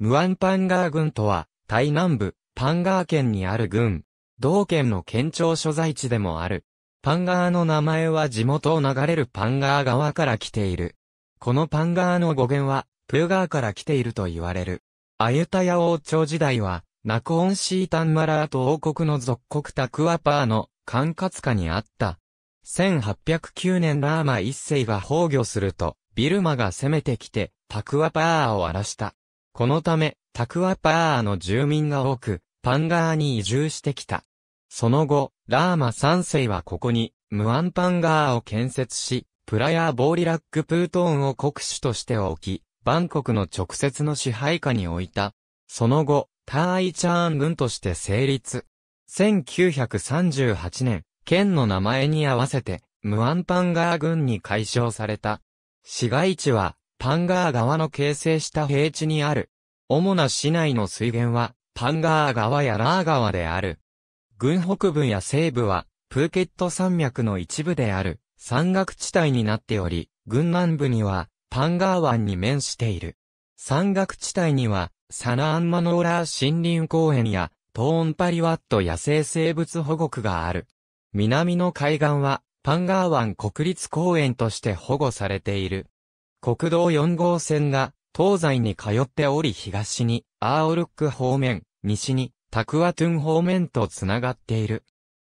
ムアンパンガー郡とは、タイ南部、パンガー県にある郡。同県の県庁所在地でもある。パンガーの名前は地元を流れるパンガー川から来ている。このパンガーの語源は、プーガーから来ていると言われる。アユタヤ王朝時代は、ナコーンシータンマラート王国の属国タクワパーの管轄下にあった。1809年ラーマ一世が崩御すると、ビルマが攻めてきて、タクワパーを荒らした。このため、タクワパーの住民が多く、パンガーに移住してきた。その後、ラーマ3世はここに、ムアンパンガーを建設し、プラヤーボーリラックプートーンを国主として置き、バンコクの直接の支配下に置いた。その後、ターイチャーン軍として成立。1938年、県の名前に合わせて、ムアンパンガー軍に解消された。市街地は、パンガー川の形成した平地にある。主な市内の水源は、パンガー川やラー川である。軍北部や西部は、プーケット山脈の一部である、山岳地帯になっており、軍南部には、パンガー湾に面している。山岳地帯には、サナアンマノーラー森林公園や、トーンパリワット野生生物保護区がある。南の海岸は、パンガー湾国立公園として保護されている。国道4号線が東西に通っており東にアーオルック方面、西にタクワトゥン方面と繋がっている。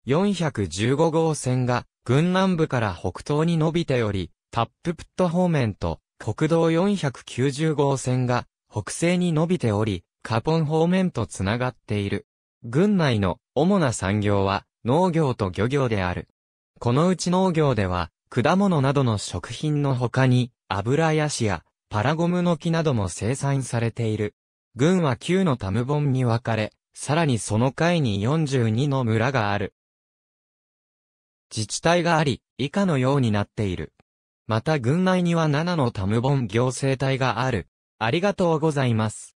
415号線が軍南部から北東に伸びており、タッププット方面と国道490号線が北西に伸びており、カポン方面と繋がっている。軍内の主な産業は農業と漁業である。このうち農業では果物などの食品の他に、油やシや、パラゴムの木なども生産されている。軍は9のタムボンに分かれ、さらにその階に42の村がある。自治体があり、以下のようになっている。また軍内には7のタムボン行政体がある。ありがとうございます。